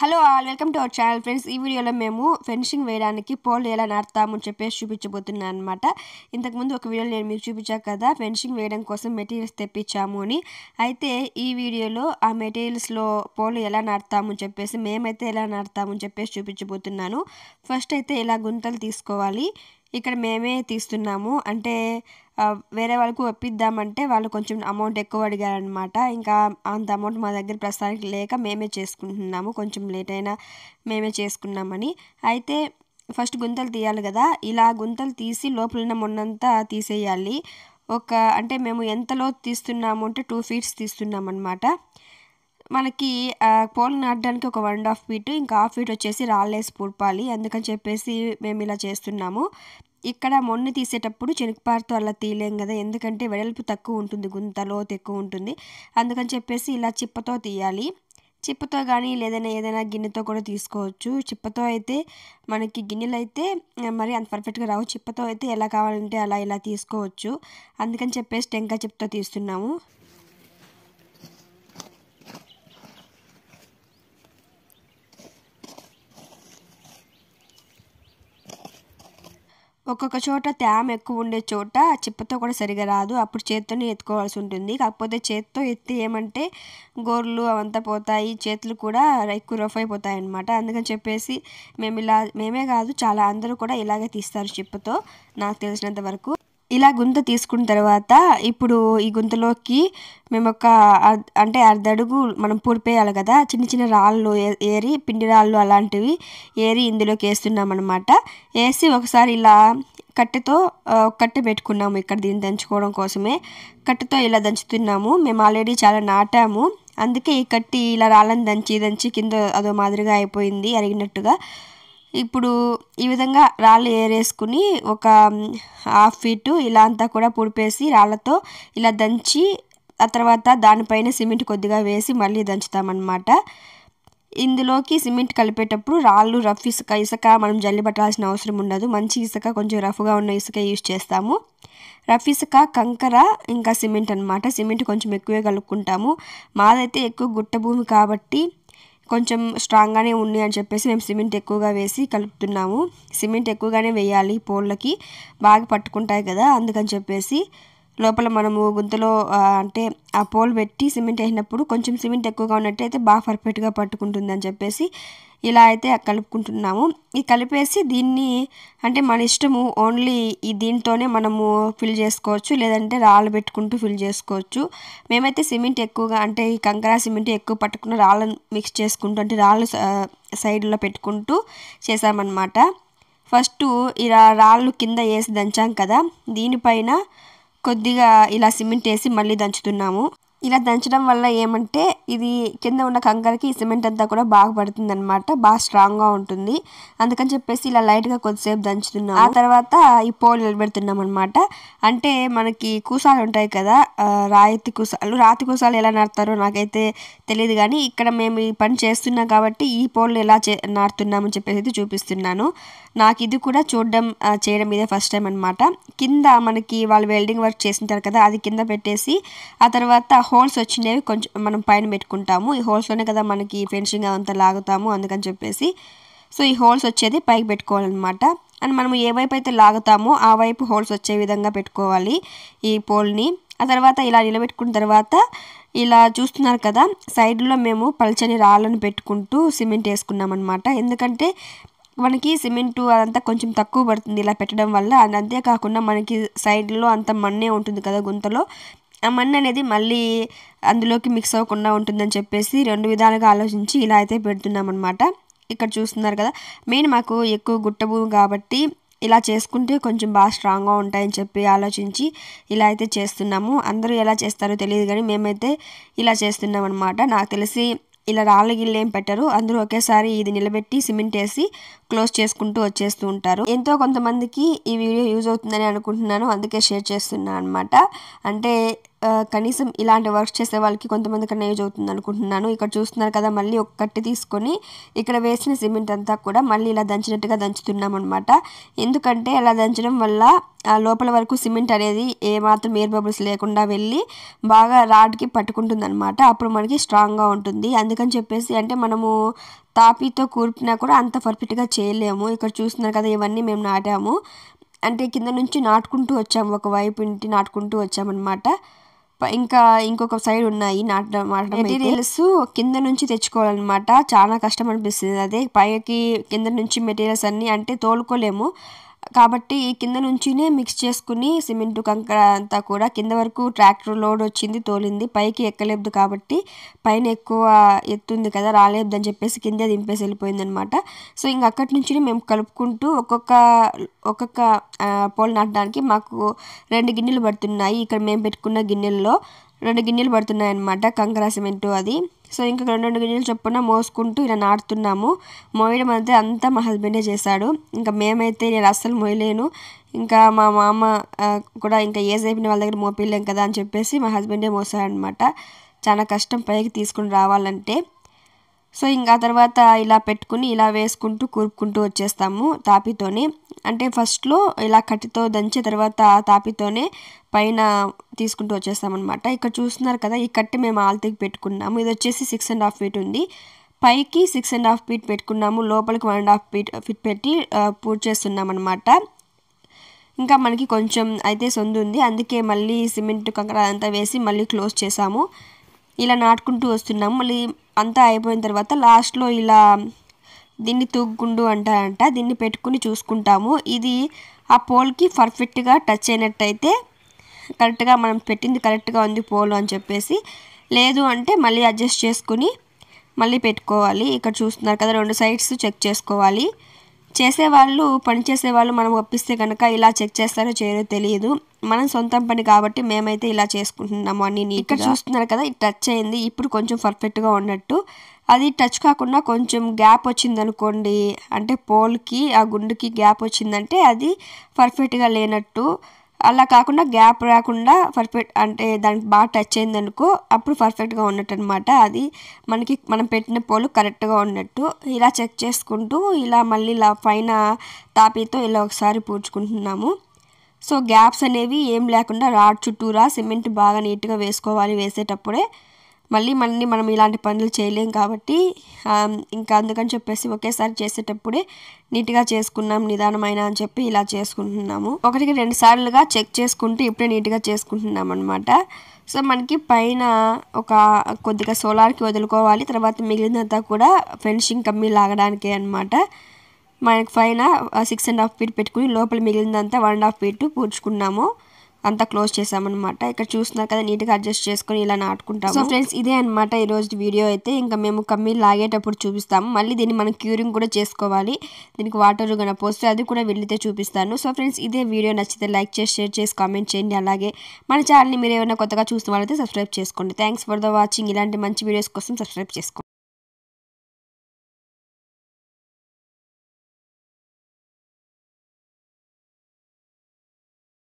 hello all welcome to our channel friends ఈ వీడియోలో మేము ఫెన్సింగ్ వేయడానికి పోల్ ఎలా అని చెప్పేసి చూపించబోతున్నాను అనమాట ఇంతకుముందు ఒక వీడియో నేను మీకు చూపించాను కదా ఫెన్సింగ్ వేయడం కోసం మెటీరియల్స్ తెప్పించాము అని అయితే ఈ వీడియోలో ఆ మెటీరియల్స్లో పోల్ ఎలా అని చెప్పేసి మేమైతే ఎలా నాటుతామని చెప్పేసి చూపించబోతున్నాను ఫస్ట్ అయితే ఇలా గుంతలు తీసుకోవాలి ఇక్కడ మేమే తీస్తున్నాము అంటే వేరే వాళ్ళకు ఒప్పిద్దామంటే వాళ్ళు కొంచెం అమౌంట్ ఎక్కువ అడిగారనమాట ఇంకా అంత అమౌంట్ మా దగ్గర ప్రస్తుతానికి లేక మేమే చేసుకుంటున్నాము కొంచెం లేట్ అయినా మేమే చేసుకున్నామని అయితే ఫస్ట్ గుంతలు తీయాలి కదా ఇలా గుంతలు తీసి లోపల మొన్నంతా తీసేయాలి ఒక అంటే మేము ఎంతలో తీస్తున్నాము అంటే టూ ఫీట్స్ తీస్తున్నాం అనమాట మనకి పోల్ నాటడానికి ఒక వన్ అండ్ హాఫ్ ఫీట్ ఇంకా హాఫ్ ఫీట్ వచ్చేసి రాళ్ళేసి పూడ్పాలి అందుకని చెప్పేసి మేము ఇలా చేస్తున్నాము ఇక్కడ మొన్ను తీసేటప్పుడు చెనిక్పారతో అలా తీయలేం కదా ఎందుకంటే వెడల్పు తక్కువ ఉంటుంది గుంత లోతు ఎక్కువ ఉంటుంది అందుకని చెప్పేసి ఇలా చిప్పతో తీయాలి చిప్పతో కానీ లేదైనా ఏదైనా గిన్నెతో కూడా తీసుకోవచ్చు చిప్పతో అయితే మనకి గిన్నెలు అయితే మరి అంత పర్ఫెక్ట్గా రావు చిప్పతో అయితే ఎలా కావాలంటే అలా ఇలా తీసుకోవచ్చు అందుకని చెప్పేసి టెంకాయ చిప్పతో తీస్తున్నాము ఒక్కొక్క చోట తేమ ఎక్కువ ఉండే చోట చిప్పతో కూడా సరిగా రాదు అప్పుడు చేత్తోనే ఎత్తుకోవాల్సి ఉంటుంది కాకపోతే చేత్తో ఎత్తి ఏమంటే గోర్లు అవంతా పోతాయి చేతులు కూడా ఎక్కువ రఫ్ అయిపోతాయి అనమాట అందుకని చెప్పేసి మేము ఇలా మేమే కాదు చాలా అందరూ కూడా ఇలాగే తీస్తారు చిప్పతో నాకు తెలిసినంత వరకు ఇలా గుంత తీసుకున్న తర్వాత ఇప్పుడు ఈ గుంతలోకి మేము ఒక అంటే అర్ధడుగు మనం పూడిపోయాలి కదా చిన్న చిన్న రాళ్ళు ఏరి పిండి రాళ్ళు అలాంటివి ఏరి ఇందులోకి వేస్తున్నాం అనమాట వేసి ఒకసారి ఇలా కట్టెతో కట్టె పెట్టుకున్నాము ఇక్కడ దీన్ని దంచుకోవడం కోసమే కట్టెతో ఇలా దంచుతున్నాము మేము ఆల్రెడీ చాలా నాటాము అందుకే ఈ కట్టి ఇలా రాళ్ళని దంచి దంచి కింద అదో మాదిరిగా అయిపోయింది అరిగినట్టుగా ఇప్పుడు ఈ విధంగా రాళ్ళు ఏరేసుకుని ఒక హాఫ్ ఫీటు ఇలా అంతా కూడా పుడిపేసి రాళ్ళతో ఇలా దంచి ఆ తర్వాత దానిపైన సిమెంట్ కొద్దిగా వేసి మళ్ళీ దంచుతామన్నమాట ఇందులోకి సిమెంట్ కలిపేటప్పుడు రాళ్ళు రఫ్ ఇసుక ఇసుక మనం పట్టాల్సిన అవసరం ఉండదు మంచి ఇసుక కొంచెం రఫ్గా ఉన్న ఇసుక యూజ్ చేస్తాము రఫ్ ఇసుక కంకర ఇంకా సిమెంట్ అనమాట సిమెంట్ కొంచెం ఎక్కువే కలుపుకుంటాము మాదైతే ఎక్కువ గుట్ట భూమి కాబట్టి కొంచెం స్ట్రాంగ్గానే ఉంది అని చెప్పేసి మేము సిమెంట్ ఎక్కువగా వేసి కలుపుతున్నాము సిమెంట్ ఎక్కువగానే వేయాలి పోళ్ళకి బాగా పట్టుకుంటాయి కదా అందుకని చెప్పేసి లోపల మనము గుంతలో అంటే ఆ పోల్ పెట్టి సిమెంట్ వేసినప్పుడు కొంచెం సిమెంట్ ఎక్కువగా ఉన్నట్టయితే బాగా పర్ఫెక్ట్గా పట్టుకుంటుందని చెప్పేసి ఇలా అయితే కలుపుకుంటున్నాము ఇది కలిపేసి దీన్ని అంటే మన ఇష్టము ఓన్లీ ఈ దీంతోనే మనము ఫిల్ చేసుకోవచ్చు లేదంటే రాళ్ళు పెట్టుకుంటూ ఫిల్ చేసుకోవచ్చు మేమైతే సిమెంట్ ఎక్కువగా అంటే ఈ కంకర సిమెంట్ ఎక్కువ పట్టుకున్న రాళ్ళను మిక్స్ చేసుకుంటూ అంటే రాళ్ళు సైడ్లో పెట్టుకుంటూ చేసామన్నమాట ఫస్ట్ ఇలా రాళ్ళు కింద వేసి దంచాం కదా దీనిపైన కొద్దిగా ఇలా సిమెంట్ వేసి మళ్ళీ దంచుతున్నాము ఇలా దంచడం వల్ల ఏమంటే ఇది కింద ఉన్న కంకరకి సిమెంట్ అంతా కూడా బాగా పడుతుంది అనమాట బాగా స్ట్రాంగ్గా ఉంటుంది అందుకని చెప్పేసి ఇలా లైట్గా కొద్దిసేపు దంచుతున్నాం ఆ తర్వాత ఈ పోల్ నిలబెడుతున్నాం అనమాట అంటే మనకి కూసాలు ఉంటాయి కదా రాయితీ కూసాలు రాతి కూసాలు ఎలా నాడతారో నాకైతే తెలియదు కానీ ఇక్కడ మేము ఈ పని చేస్తున్నాం కాబట్టి ఈ పోల్ ఎలా చే నాడుతున్నామని చెప్పేసి చూపిస్తున్నాను నాకు ఇది కూడా చూడడం చేయడం ఇదే ఫస్ట్ టైం అనమాట కింద మనకి వాళ్ళు వెల్డింగ్ వర్క్ చేసింటారు కదా అది కింద పెట్టేసి ఆ తర్వాత హోల్స్ వచ్చినవి కొంచెం మనం పైన పెట్టుకుంటాము ఈ హోల్స్లోనే కదా మనకి ఫెన్షింగ్ అంతా లాగుతాము అందుకని చెప్పేసి సో ఈ హోల్స్ వచ్చేది పైకి పెట్టుకోవాలన్నమాట అండ్ మనం ఏ వైపు అయితే లాగుతామో ఆ వైపు హోల్స్ వచ్చే విధంగా పెట్టుకోవాలి ఈ పోల్ని ఆ తర్వాత ఇలా నిలబెట్టుకున్న తర్వాత ఇలా చూస్తున్నారు కదా సైడ్లో మేము పల్చని రాళ్ళను పెట్టుకుంటూ సిమెంట్ వేసుకున్నాం అనమాట ఎందుకంటే మనకి సిమెంటు అదంతా కొంచెం తక్కువ పడుతుంది ఇలా పెట్టడం వల్ల అది అంతేకాకుండా మనకి సైడ్లో అంత మన్నే ఉంటుంది కదా గుంతలో ఆ మన్ను అనేది మళ్ళీ అందులోకి మిక్స్ అవ్వకుండా ఉంటుందని చెప్పేసి రెండు విధాలుగా ఆలోచించి ఇలా అయితే పెడుతున్నాం అనమాట ఇక్కడ చూస్తున్నారు కదా మెయిన్ మాకు ఎక్కువ గుట్ట కాబట్టి ఇలా చేసుకుంటే కొంచెం బాగా స్ట్రాంగ్గా ఉంటాయని చెప్పి ఆలోచించి ఇలా అయితే చేస్తున్నాము అందరూ ఎలా చేస్తారో తెలియదు కానీ మేమైతే ఇలా చేస్తున్నాం అనమాట నాకు తెలిసి ఇలా రాళ్ళ గిళ్ళు ఏం పెట్టరు అందరూ ఒకేసారి ఇది నిలబెట్టి సిమెంట్ వేసి క్లోజ్ చేసుకుంటూ వచ్చేస్తూ ఉంటారు ఎంతో కొంతమందికి ఈ వీడియో యూజ్ అవుతుందని అనుకుంటున్నాను అందుకే షేర్ చేస్తున్నాను అనమాట అంటే కనీసం ఇలాంటి వర్క్స్ చేసే వాళ్ళకి కన్నా యూజ్ అవుతుంది అనుకుంటున్నాను ఇక్కడ చూస్తున్నారు కదా మళ్ళీ ఒక కట్టి తీసుకొని ఇక్కడ వేసిన సిమెంట్ అంతా కూడా మళ్ళీ ఇలా దంచినట్టుగా దంచుతున్నాం అనమాట ఎందుకంటే అలా దంచడం వల్ల లోపల వరకు సిమెంట్ అనేది ఏమాత్రం ఎయిర్ బబుల్స్ లేకుండా వెళ్ళి బాగా రాడ్కి పట్టుకుంటుంది అనమాట అప్పుడు మనకి స్ట్రాంగ్గా ఉంటుంది అందుకని చెప్పేసి అంటే మనము తాపీతో కూర్పినా కూడా అంత పర్ఫెక్ట్గా చేయలేము ఇక్కడ చూస్తున్నారు కదా ఇవన్నీ మేము నాటాము అంటే కింద నుంచి నాటుకుంటూ వచ్చాము ఒక వైపు ఇంటి నాటుకుంటూ వచ్చామన్నమాట ఇంకా ఇంకొక సైడ్ ఉన్నాయి నాటడం మెటీరియల్స్ కింద నుంచి తెచ్చుకోవాలన్నమాట చాలా కష్టం అనిపిస్తుంది అదే పైకి కింద నుంచి మెటీరియల్స్ అన్ని అంటే తోలుకోలేము కాబట్టి కింద నుంచినే మిక్స్ చేసుకుని సిమెంట్ కంకర అంతా కూడా కింద వరకు ట్రాక్టర్ లోడ్ వచ్చింది తోలింది పైకి ఎక్కలేదు కాబట్టి పైన ఎక్కువ ఎత్తుంది కదా రాలేదు అని చెప్పేసి కింద దింపేసి వెళ్ళిపోయిందనమాట సో ఇంక అక్కడి నుంచి మేము కలుపుకుంటూ ఒక్కొక్క ఒక్కొక్క పోల్ నాటడానికి మాకు రెండు గిన్నెలు పడుతున్నాయి ఇక్కడ మేము పెట్టుకున్న గిన్నెల్లో రెండు గిన్నెలు పడుతున్నాయి అనమాట కంకర సిమెంటు అది సో ఇంకా రెండు రెండు గిన్నెలు చొప్పున మోసుకుంటూ ఇలా నాటుతున్నాము మోయడం అయితే అంతా మా హస్బెండే చేశాడు ఇంకా మేమైతే నేను అస్సలు మోయలేను ఇంకా మా మామ కూడా ఇంకా ఏజ్ అయిపోయిన వాళ్ళ దగ్గర మోపిలేం కదా అని చెప్పేసి మా హస్బెండే మోసాడనమాట చాలా కష్టం పైకి తీసుకుని రావాలంటే సో ఇంకా తర్వాత ఇలా పెట్టుకుని ఇలా వేసుకుంటూ కూర్పుకుంటూ వచ్చేస్తాము తాపితోనే అంటే ఫస్ట్లో ఇలా కట్టితో దంచి తర్వాత తాపితోనే పైన తీసుకుంటూ వచ్చేస్తామన్నమాట ఇక్కడ చూస్తున్నారు కదా ఈ కట్టి మేము ఆల్తీకి పెట్టుకున్నాము ఇది వచ్చేసి సిక్స్ అండ్ హాఫ్ ఫీట్ ఉంది పైకి సిక్స్ అండ్ హాఫ్ ఫీట్ పెట్టుకున్నాము లోపలికి one and half feet feet పెట్టి పూర్తి చేస్తున్నాం అనమాట ఇంకా మనకి కొంచెం అయితే సొందు ఉంది అందుకే మళ్ళీ సిమెంట్ కంకర అదంతా వేసి మళ్ళీ క్లోజ్ చేసాము ఇలా నాటుకుంటూ వస్తున్నాము మళ్ళీ అంతా అయిపోయిన తర్వాత లాస్ట్లో ఇలా దీన్ని తూగుండు అంటారంట దీన్ని పెట్టుకుని చూసుకుంటాము ఇది ఆ పోల్కి పర్ఫెక్ట్గా టచ్ అయినట్టయితే కరెక్ట్గా మనం పెట్టింది కరెక్ట్గా ఉంది పోలు అని చెప్పేసి లేదు అంటే మళ్ళీ అడ్జస్ట్ చేసుకుని మళ్ళీ పెట్టుకోవాలి ఇక్కడ చూస్తున్నారు కదా రెండు సైడ్స్ చెక్ చేసుకోవాలి చేసేవాళ్ళు వాళ్ళు మనం ఒప్పిస్తే కనుక ఇలా చెక్ చేస్తారో చేయరో తెలియదు మనం సొంతం పని కాబట్టి మేమైతే ఇలా చేసుకుంటున్నాము అని ఇక్కడ చూస్తున్నారు కదా ఇది టచ్ అయింది ఇప్పుడు కొంచెం పర్ఫెక్ట్గా ఉన్నట్టు అది టచ్ కాకుండా కొంచెం గ్యాప్ వచ్చిందనుకోండి అంటే పోల్కి ఆ గుండుకి గ్యాప్ వచ్చిందంటే అది పర్ఫెక్ట్గా లేనట్టు అలా కాకుండా గ్యాప్ రాకుండా పర్ఫెక్ట్ అంటే దానికి బాగా టచ్ అనుకో అప్పుడు పర్ఫెక్ట్గా ఉన్నట్టు అనమాట అది మనకి మనం పెట్టిన పోలు కరెక్ట్గా ఉన్నట్టు ఇలా చెక్ చేసుకుంటూ ఇలా మళ్ళీ ఇలా పైన తాపీతో ఇలా ఒకసారి పూడ్చుకుంటున్నాము సో గ్యాప్స్ అనేవి ఏం లేకుండా రాడ్ చుట్టూరా సిమెంట్ బాగా నీట్గా వేసుకోవాలి వేసేటప్పుడే మళ్ళీ మళ్ళీ మనం ఇలాంటి పనులు చేయలేం కాబట్టి ఇంకా అందుకని చెప్పేసి ఒకేసారి చేసేటప్పుడే నీట్గా చేసుకున్నాం నిదానమైన అని చెప్పి ఇలా చేసుకుంటున్నాము ఒకటికి రెండు సార్లుగా చెక్ చేసుకుంటూ ఇప్పుడే నీట్గా చేసుకుంటున్నాం అనమాట సో మనకి పైన ఒక కొద్దిగా సోలార్కి వదులుకోవాలి తర్వాత మిగిలినంతా కూడా ఫెన్షింగ్ కమ్మీ లాగడానికే అనమాట మనకి పైన సిక్స్ అండ్ హాఫ్ ఫీట్ పెట్టుకుని లోపల మిగిలినంతా వన్ అండ్ హాఫ్ ఫీట్ పూడ్చుకున్నాము అంతా క్లోజ్ చేసామన్నమాట ఇక్కడ చూస్తున్నారు కదా గా అడ్జస్ట్ చేసుకొని ఇలా నాటుకుంటాం సో ఫ్రెండ్స్ ఇదే అనమాట రోజు వీడియో అయితే ఇంకా మేము కమ్మి లాగేటప్పుడు చూపిస్తాము మళ్ళీ దీన్ని మనం క్యూరింగ్ కూడా చేసుకోవాలి దీనికి వాటర్ కన పోస్తే అది కూడా వెళ్ళితే చూపిస్తాను సో ఫ్రెండ్స్ ఇదే వీడియో నచ్చితే లైక్ చేసి షేర్ చేసి కామెంట్ చేయండి అలాగే మన ఛానల్ని మీరు ఏమైనా కొత్తగా చూసిన వాళ్ళైతే సబ్స్క్రైబ్ చేసుకోండి థ్యాంక్స్ ఫర్ ద వాచింగ్ ఇలాంటి మంచి వీడియోస్ కోసం సబ్స్క్రైబ్ చేసుకోండి